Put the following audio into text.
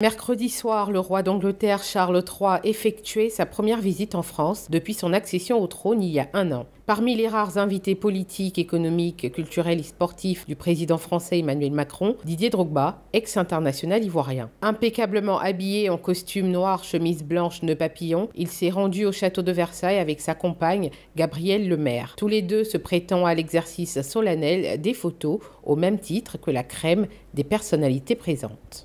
Mercredi soir, le roi d'Angleterre Charles III effectuait sa première visite en France depuis son accession au trône il y a un an. Parmi les rares invités politiques, économiques, culturels et sportifs du président français Emmanuel Macron, Didier Drogba, ex-international ivoirien. Impeccablement habillé en costume noir, chemise blanche, nœud papillon, il s'est rendu au château de Versailles avec sa compagne Gabrielle Lemaire. Tous les deux se prêtant à l'exercice solennel des photos au même titre que la crème des personnalités présentes.